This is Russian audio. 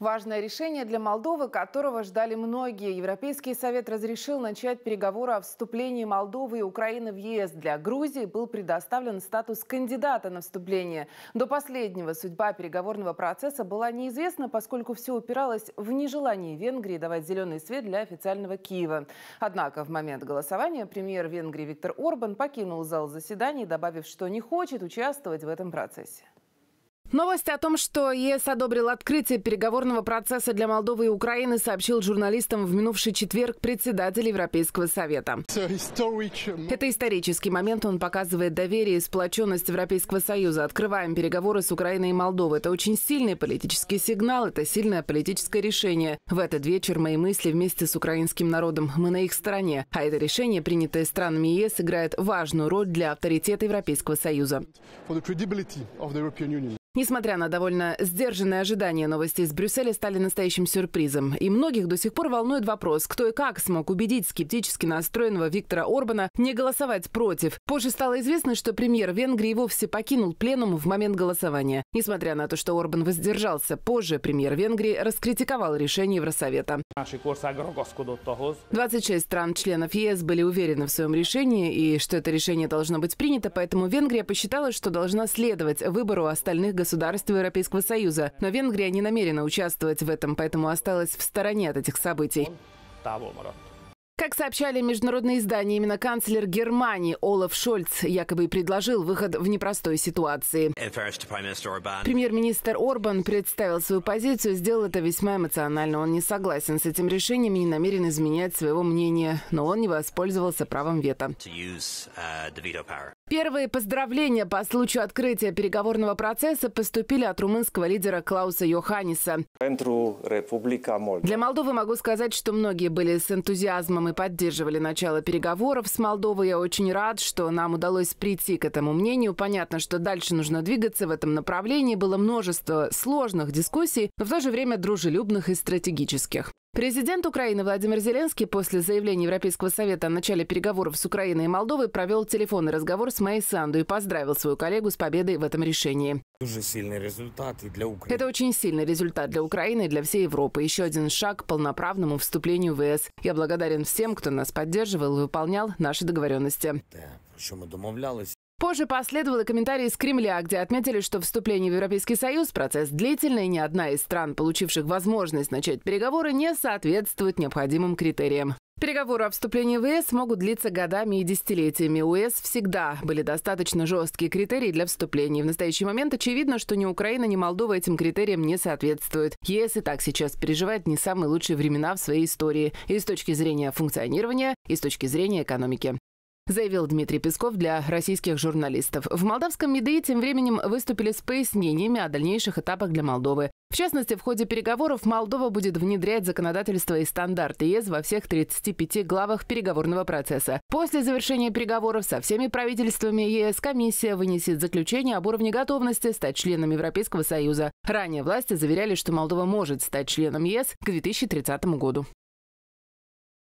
Важное решение для Молдовы, которого ждали многие. Европейский совет разрешил начать переговоры о вступлении Молдовы и Украины в ЕС. Для Грузии был предоставлен статус кандидата на вступление. До последнего судьба переговорного процесса была неизвестна, поскольку все упиралось в нежелание Венгрии давать зеленый свет для официального Киева. Однако в момент голосования премьер Венгрии Виктор Орбан покинул зал заседаний, добавив, что не хочет участвовать в этом процессе. Новость о том, что ЕС одобрил открытие переговорного процесса для Молдовы и Украины, сообщил журналистам в минувший четверг председатель Европейского совета. Это исторический момент, он показывает доверие и сплоченность Европейского союза. Открываем переговоры с Украиной и Молдовой. Это очень сильный политический сигнал, это сильное политическое решение. В этот вечер мои мысли вместе с украинским народом. Мы на их стороне. А это решение, принятое странами ЕС, играет важную роль для авторитета Европейского союза. Несмотря на довольно сдержанные ожидания, новости из Брюсселя стали настоящим сюрпризом. И многих до сих пор волнует вопрос, кто и как смог убедить скептически настроенного Виктора Орбана не голосовать против. Позже стало известно, что премьер Венгрии вовсе покинул пленум в момент голосования. Несмотря на то, что Орбан воздержался, позже премьер Венгрии раскритиковал решение Евросовета. 26 стран-членов ЕС были уверены в своем решении и что это решение должно быть принято, поэтому Венгрия посчитала, что должна следовать выбору остальных государств государств Европейского Союза, но Венгрия не намерена участвовать в этом, поэтому осталась в стороне от этих событий. Как сообщали международные издания, именно канцлер Германии Олаф Шольц якобы предложил выход в непростой ситуации. Премьер-министр Орбан представил свою позицию, сделал это весьма эмоционально. Он не согласен с этим решением и не намерен изменять своего мнения, но он не воспользовался правом вето. Первые поздравления по случаю открытия переговорного процесса поступили от румынского лидера Клауса Йоханиса. Для Молдовы могу сказать, что многие были с энтузиазмом и поддерживали начало переговоров с Молдовой. Я очень рад, что нам удалось прийти к этому мнению. Понятно, что дальше нужно двигаться в этом направлении. Было множество сложных дискуссий, но в то же время дружелюбных и стратегических. Президент Украины Владимир Зеленский после заявления Европейского совета о начале переговоров с Украиной и Молдовой провел телефонный разговор с Мэй Санду и поздравил свою коллегу с победой в этом решении. Очень сильный результат и для Украины. Это очень сильный результат для Украины и для всей Европы. Еще один шаг к полноправному вступлению в ЕС. Я благодарен всем, кто нас поддерживал и выполнял наши договоренности. Что мы Позже последовали комментарии из Кремля, где отметили, что вступление в Европейский Союз – процесс длительный, и ни одна из стран, получивших возможность начать переговоры, не соответствует необходимым критериям. Переговоры о вступлении в ЕС могут длиться годами и десятилетиями. У ЕС всегда были достаточно жесткие критерии для вступления. В настоящий момент очевидно, что ни Украина, ни Молдова этим критериям не соответствуют. ЕС и так сейчас переживает не самые лучшие времена в своей истории и с точки зрения функционирования, и с точки зрения экономики заявил Дмитрий Песков для российских журналистов. В молдавском МИДИ тем временем выступили с пояснениями о дальнейших этапах для Молдовы. В частности, в ходе переговоров Молдова будет внедрять законодательство и стандарты ЕС во всех 35 главах переговорного процесса. После завершения переговоров со всеми правительствами ЕС комиссия вынесет заключение об уровне готовности стать членом Европейского Союза. Ранее власти заверяли, что Молдова может стать членом ЕС к 2030 году.